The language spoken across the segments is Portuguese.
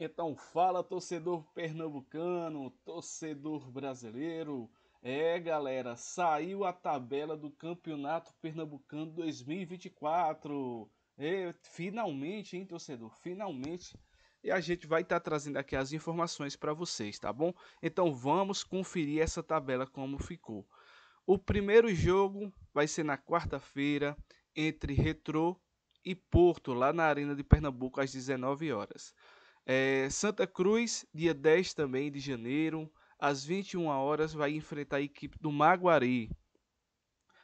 Então fala torcedor pernambucano, torcedor brasileiro. É, galera, saiu a tabela do Campeonato Pernambucano 2024. É, finalmente, hein, torcedor? Finalmente. E a gente vai estar tá trazendo aqui as informações para vocês, tá bom? Então vamos conferir essa tabela como ficou. O primeiro jogo vai ser na quarta-feira entre Retrô e Porto, lá na Arena de Pernambuco às 19 horas. É, Santa Cruz, dia 10 também de janeiro, às 21 horas, vai enfrentar a equipe do Maguari.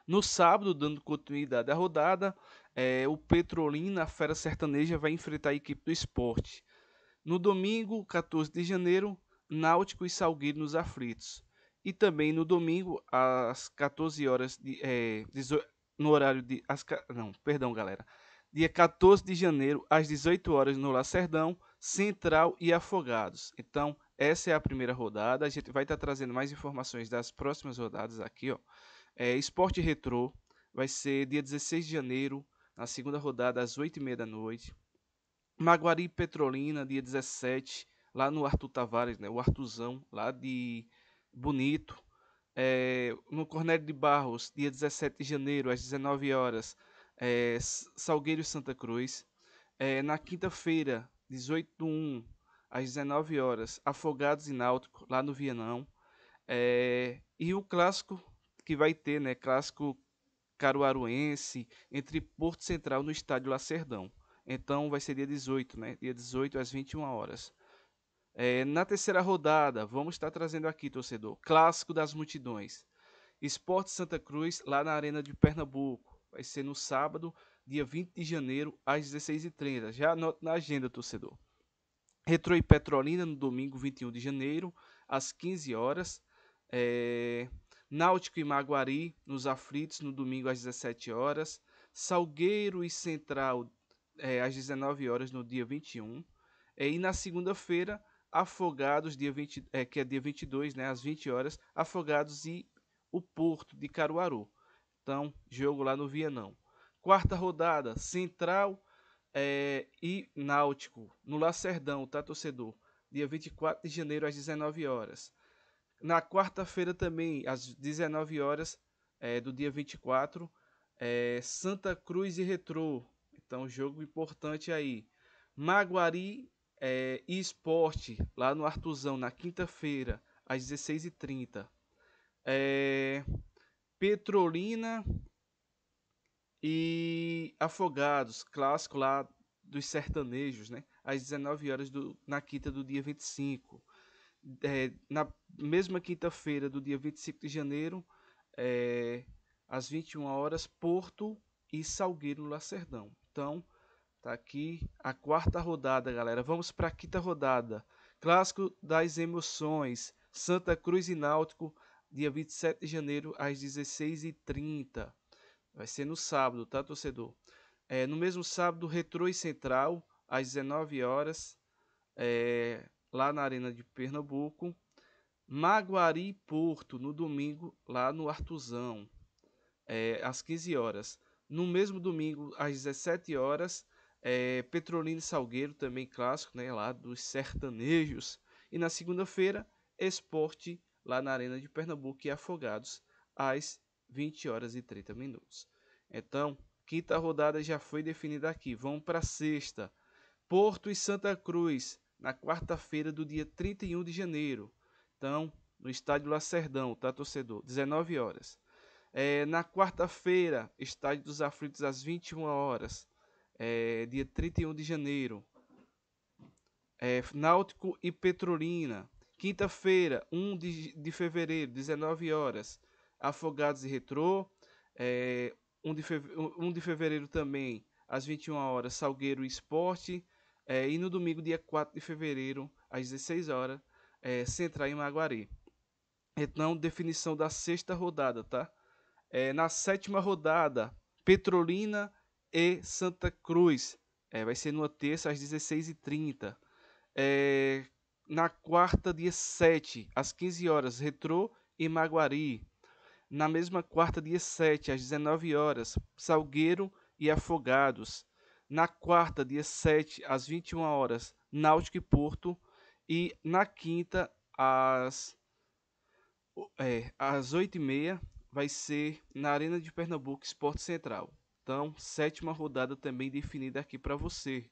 No sábado, dando continuidade à rodada, é, o Petrolina, a fera sertaneja, vai enfrentar a equipe do esporte. No domingo, 14 de janeiro, Náutico e Salgueiro nos aflitos. E também no domingo, às 14 horas, de, é, no horário de... As, não, perdão, galera dia 14 de janeiro, às 18 horas, no Lacerdão, Central e Afogados. Então, essa é a primeira rodada. A gente vai estar tá trazendo mais informações das próximas rodadas aqui. Ó. É, Esporte Retrô vai ser dia 16 de janeiro, na segunda rodada, às 8h30 da noite. Maguari Petrolina, dia 17, lá no Arthur Tavares, né? o Artuzão, lá de Bonito. É, no Cornélio de Barros, dia 17 de janeiro, às 19 horas é, Salgueiro Santa Cruz. É, na quinta-feira, 18 de 1, às 19 horas, Afogados e Náutico, lá no Vianão. É, e o clássico que vai ter, né? Clássico caruaruense entre Porto Central no estádio Lacerdão. Então vai ser dia 18, né? Dia 18 às 21 horas. É, na terceira rodada, vamos estar trazendo aqui, torcedor, clássico das multidões. Esporte Santa Cruz, lá na Arena de Pernambuco vai ser no sábado, dia 20 de janeiro, às 16h30. Já anota na agenda, torcedor. Retro e Petrolina no domingo 21 de janeiro, às 15 horas. É... Náutico e Maguari nos aflitos no domingo às 17 horas. Salgueiro e Central é, às 19 horas no dia 21. É, e na segunda-feira, Afogados, dia 20, é, que é dia 22, né, às 20 horas, Afogados e o Porto de Caruaru. Então, jogo lá no Vianão. Quarta rodada, Central é, e Náutico, no Lacerdão, tá, torcedor? Dia 24 de janeiro, às 19 horas. Na quarta-feira também, às 19 horas é, do dia 24, é, Santa Cruz e Retrô. Então, jogo importante aí. Maguari é, e Esporte, lá no Artuzão, na quinta-feira, às 16h30. É, Petrolina e Afogados, clássico lá dos sertanejos, né? Às 19 horas do, na quinta do dia 25. É, na mesma quinta-feira do dia 25 de janeiro, é, às 21 horas, Porto e Salgueiro no Lacerdão. Então, tá aqui a quarta rodada, galera. Vamos para a quinta rodada. Clássico das emoções, Santa Cruz e Náutico dia 27 de janeiro, às 16h30. Vai ser no sábado, tá, torcedor? É, no mesmo sábado, Retro e Central, às 19 horas, é, lá na Arena de Pernambuco. Maguari Porto, no domingo, lá no Artuzão, é, às 15 horas. No mesmo domingo, às 17 horas, é, Petrolina e Salgueiro, também clássico, né, lá dos sertanejos. E na segunda-feira, Esporte lá na Arena de Pernambuco e Afogados, às 20 horas e 30 minutos. Então, quinta rodada já foi definida aqui. Vamos para sexta. Porto e Santa Cruz, na quarta-feira do dia 31 de janeiro. Então, no estádio Lacerdão, tá, torcedor? 19 horas. É, na quarta-feira, estádio dos aflitos às 21 horas. É, dia 31 de janeiro. É, Náutico e Petrolina. Quinta-feira, 1 de, de fevereiro, 19 horas, Afogados e Retrô. É, 1, de fevereiro, 1 de fevereiro também, às 21 horas, Salgueiro e Esporte. É, e no domingo, dia 4 de fevereiro, às 16 horas, é, Central em Maguari. Então, definição da sexta rodada, tá? É, na sétima rodada, Petrolina e Santa Cruz. É, vai ser numa terça às 16h30. É, na quarta, dia 7, às 15 horas, Retrô e Maguari. Na mesma quarta, dia 7, às 19 horas, Salgueiro e Afogados. Na quarta, dia 7, às 21 horas, Náutico e Porto. E na quinta, às, é, às 8h30, vai ser na Arena de Pernambuco Esporte Central. Então, sétima rodada também definida aqui para você.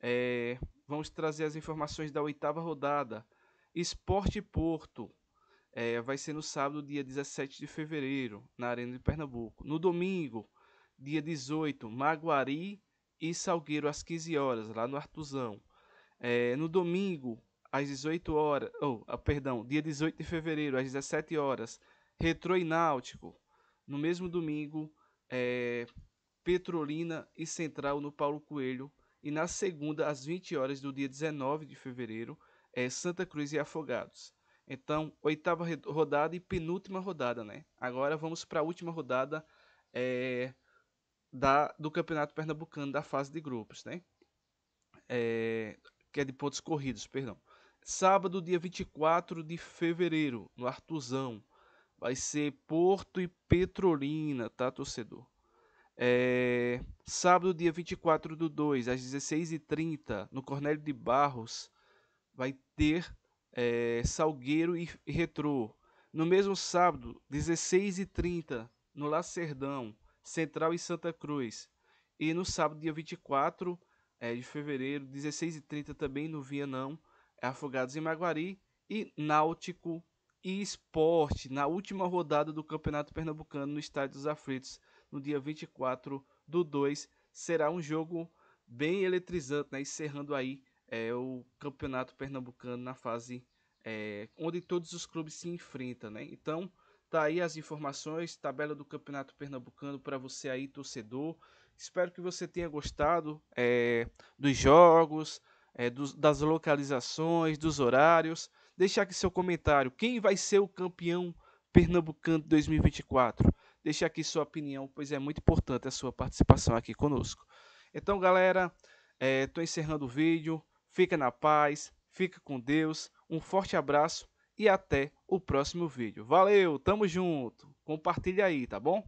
É, Vamos trazer as informações da oitava rodada. Esporte Porto é, vai ser no sábado, dia 17 de fevereiro, na Arena de Pernambuco. No domingo, dia 18, Maguari e Salgueiro, às 15 horas, lá no Artuzão. É, no domingo, às 18 horas, oh, perdão, dia 18 de fevereiro, às 17 horas, Retro e Náutico. No mesmo domingo, é, Petrolina e Central no Paulo Coelho, e na segunda, às 20 horas do dia 19 de fevereiro, é Santa Cruz e Afogados. Então, oitava rodada e penúltima rodada, né? Agora vamos para a última rodada é, da, do Campeonato Pernambucano da fase de grupos, né? É, que é de pontos corridos, perdão. Sábado, dia 24 de fevereiro, no Artuzão. Vai ser Porto e Petrolina, tá, torcedor? É, sábado, dia 24 do 2, às 16h30, no Cornélio de Barros, vai ter é, Salgueiro e, e Retrô. No mesmo sábado, 16h30, no Lacerdão, Central e Santa Cruz. E no sábado, dia 24 é, eh, de fevereiro, 16h30, também no Vianão, é Afogados em Maguari. E Náutico e Esporte, na última rodada do Campeonato Pernambucano no Estádio dos Aflitos no dia 24 do 2. Será um jogo bem eletrizante, né? encerrando aí é, o campeonato pernambucano na fase é, onde todos os clubes se enfrentam. Né? Então, tá aí as informações, tabela do campeonato pernambucano para você aí, torcedor. Espero que você tenha gostado é, dos jogos, é, dos, das localizações, dos horários. Deixe aqui seu comentário. Quem vai ser o campeão pernambucano de 2024? Deixe aqui sua opinião, pois é muito importante a sua participação aqui conosco. Então, galera, estou é, encerrando o vídeo. Fica na paz, fica com Deus. Um forte abraço e até o próximo vídeo. Valeu, tamo junto. Compartilha aí, tá bom?